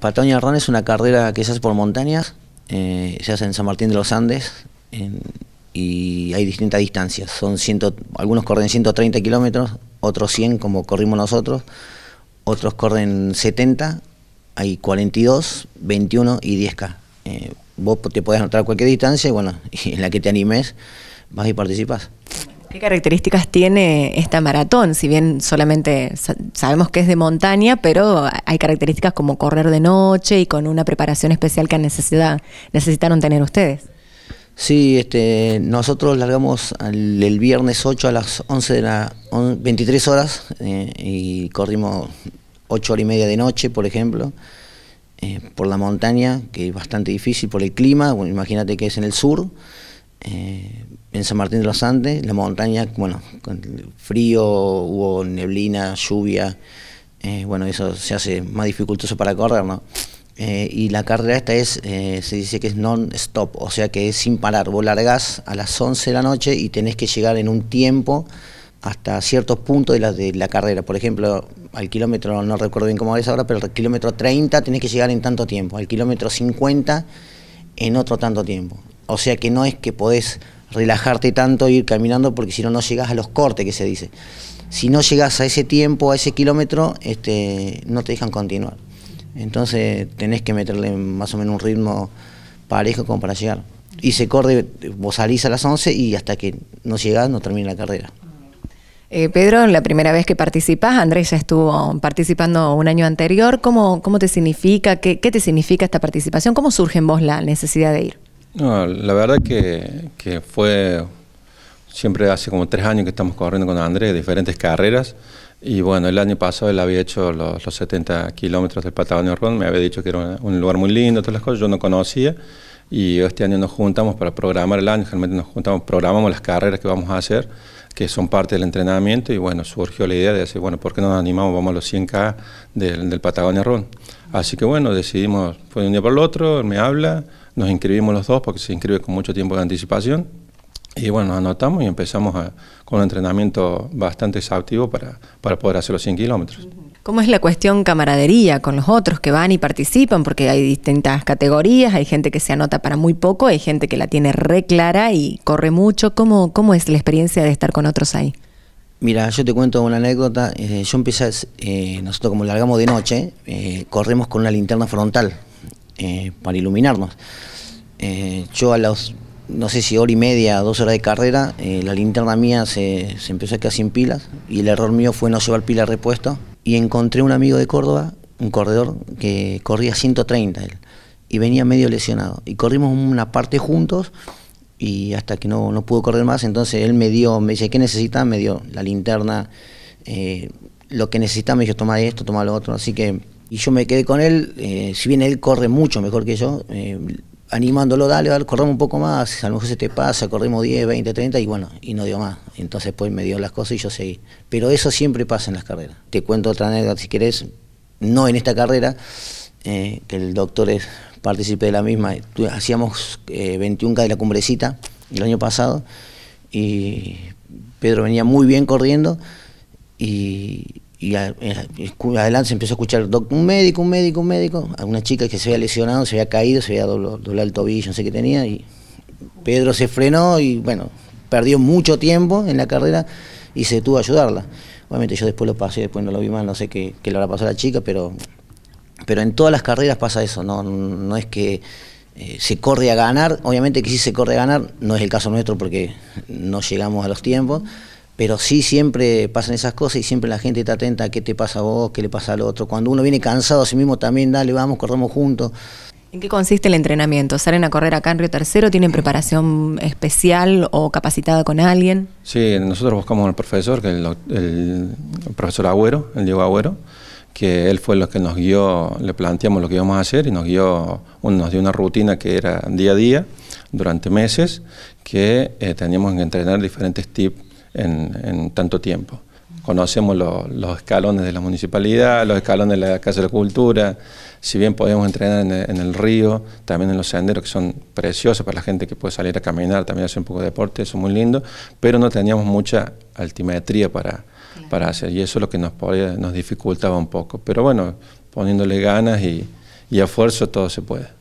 Patagonia Run es una carrera que se hace por montañas, eh, se hace en San Martín de los Andes y hay distintas distancias. Son algunos corren 130 kilómetros, otros 100 como corrimos nosotros, otros corren 70, hay 42, 21 y 10K. Eh, vos te podés anotar cualquier distancia y bueno, en la que te animes vas y participas. ¿Qué características tiene esta maratón? Si bien solamente sabemos que es de montaña, pero hay características como correr de noche y con una preparación especial que necesitaron tener ustedes. Sí, este, nosotros largamos el, viernes 8 a las 11 de la, 23 horas eh, y corrimos 8 horas y media de noche, por ejemplo, eh, por la montaña, que es bastante difícil por el clima, imagínate que es en el sur. Eh, en San Martín de los Andes, la montaña, bueno, con frío, hubo neblina, lluvia, eh, bueno, eso se hace más dificultoso para correr, ¿no? Eh, y la carrera esta es, eh, se dice que es non-stop, o sea que es sin parar. Vos largás a las 11 de la noche y tenés que llegar en un tiempo hasta ciertos puntos de la, de la carrera. Por ejemplo, al kilómetro, no recuerdo bien cómo es ahora, pero al kilómetro 30 tenés que llegar en tanto tiempo, al kilómetro 50 en otro tanto tiempo. O sea que no es que podés relajarte tanto e ir caminando porque si no, no llegás a los cortes que se dice. Si no llegás a ese tiempo, a ese kilómetro, este, no te dejan continuar. Entonces tenés que meterle más o menos un ritmo parejo como para llegar. Y se corre, vos salís a las 11 y hasta que no llegás no termina la carrera. Eh, Pedro, la primera vez que participás, Andrés ya estuvo participando un año anterior. ¿Cómo, cómo te significa? Qué, qué te significa esta participación? ¿Cómo surge en vos la necesidad de ir? la verdad que, que fue siempre hace como tres años que estamos corriendo con Andrés, diferentes carreras. Y bueno, el año pasado él había hecho los, los 70 kilómetros del Patagonia Run, me había dicho que era un lugar muy lindo, todas las cosas, yo no conocía. Y este año nos juntamos para programar el año, realmente nos juntamos, programamos las carreras que vamos a hacer, que son parte del entrenamiento. Y bueno, surgió la idea de decir, bueno, ¿por qué no nos animamos? Vamos a los 100K del, del Patagonia Run. Así que bueno, decidimos, fue de un día para el otro, él me habla, nos inscribimos los dos porque se inscribe con mucho tiempo de anticipación. Y bueno, nos anotamos y empezamos con un entrenamiento bastante exhaustivo para, para poder hacer los 100 kilómetros. ¿Cómo es la cuestión camaradería con los otros que van y participan? Porque hay distintas categorías, hay gente que se anota para muy poco, hay gente que la tiene re clara y corre mucho. ¿Cómo, cómo es la experiencia de estar con otros ahí? Mira, yo te cuento una anécdota. Eh, yo empecé, eh, nosotros como largamos de noche, eh, corremos con la linterna frontal eh, para iluminarnos. Eh, yo a los, no sé si hora y media, dos horas de carrera, eh, la linterna mía se, empezó a quedar sin pilas y el error mío fue no llevar pila de repuesto. Y encontré un amigo de Córdoba, un corredor que corría 130 y venía medio lesionado. Y corrimos una parte juntos y hasta que no, pudo correr más, entonces él me dio, me dice, ¿qué necesita, Me dio la linterna, lo que necesitaba, me dijo, toma esto, toma lo otro, así que y yo me quedé con él, eh, si bien él corre mucho mejor que yo, eh, animándolo, dale, dale, corremos un poco más, a lo mejor se te pasa, corremos 10, 20, 30 y bueno, y no dio más. Entonces pues me dio las cosas y yo seguí. Pero eso siempre pasa en las carreras. Te cuento otra anécdota si querés, no en esta carrera, eh, que el doctor es partícipe de la misma, hacíamos 21K de la cumbrecita el año pasado y Pedro venía muy bien corriendo y y, eh, adelante se empezó a escuchar un médico, un médico, un médico, a una chica que se había lesionado, se había caído, se había doblado, el tobillo, no sé qué tenía, y Pedro se frenó y bueno, perdió mucho tiempo en la carrera y se tuvo a ayudarla. Obviamente yo después lo pasé, después no lo vi mal no sé qué, le habrá pasado a la chica, pero, pero en todas las carreras pasa eso, no, no es que eh, se corre a ganar, obviamente que sí se corre a ganar, no es el caso nuestro porque no llegamos a los tiempos pero sí siempre pasan esas cosas y siempre la gente está atenta a qué te pasa a vos, qué le pasa al otro. Cuando uno viene cansado a sí mismo también, dale, vamos, corremos juntos. ¿En qué consiste el entrenamiento? ¿Salen a correr acá en Río Tercero? ¿Tienen preparación especial o capacitada con alguien? Sí, nosotros buscamos al profesor, que el, el, profesor Agüero, el Diego Agüero, que él fue el que nos guió, le planteamos lo que íbamos a hacer y nos guió, nos dio una rutina que era día a día, durante meses, que eh, teníamos que entrenar diferentes tipos en, tanto tiempo. Conocemos los escalones de la municipalidad, los escalones de la Casa de la Cultura, si bien podemos entrenar en el, río, también en los senderos que son preciosos para la gente que puede salir a caminar, también hacer un poco de deporte, eso es muy lindo, pero no teníamos mucha altimetría para, para hacer y eso es lo que nos, nos dificultaba un poco. Pero bueno, poniéndole ganas y, y esfuerzo todo se puede.